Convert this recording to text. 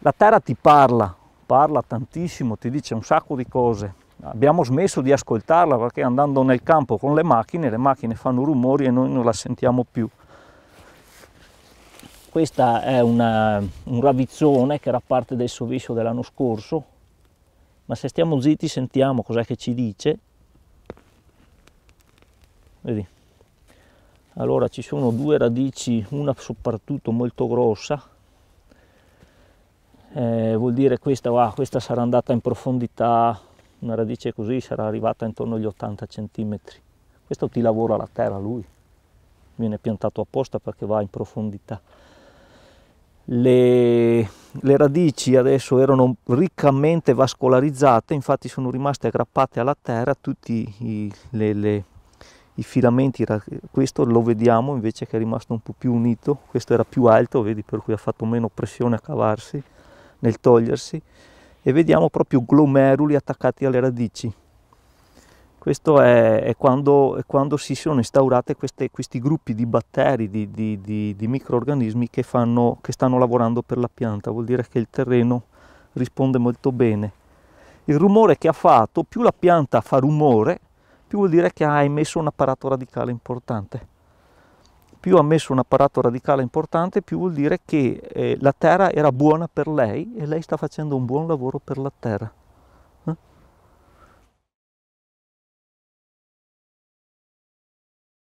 La terra ti parla, parla tantissimo, ti dice un sacco di cose. Abbiamo smesso di ascoltarla perché andando nel campo con le macchine, le macchine fanno rumori e noi non la sentiamo più. Questa è una, un ravizzone che era parte del soviso dell'anno scorso, ma se stiamo zitti sentiamo cos'è che ci dice. Vedi? Allora ci sono due radici, una soprattutto molto grossa, eh, vuol dire questa, wow, ah, questa sarà andata in profondità, una radice così sarà arrivata intorno agli 80 cm. Questo ti lavora la terra lui, viene piantato apposta perché va in profondità. Le, le radici adesso erano riccamente vascolarizzate, infatti sono rimaste aggrappate alla terra tutti i, le, le, i filamenti, questo lo vediamo invece che è rimasto un po' più unito, questo era più alto, vedi per cui ha fatto meno pressione a cavarsi nel togliersi e vediamo proprio glomeruli attaccati alle radici. Questo è, è, quando, è quando, si sono instaurati questi gruppi di batteri, di, di, di, di microorganismi che, fanno, che stanno lavorando per la pianta, vuol dire che il terreno risponde molto bene. Il rumore che ha fatto, più la pianta fa rumore, più vuol dire che ha emesso un apparato radicale importante più ha messo un apparato radicale importante, più vuol dire che eh, la terra era buona per lei e lei sta facendo un buon lavoro per la terra.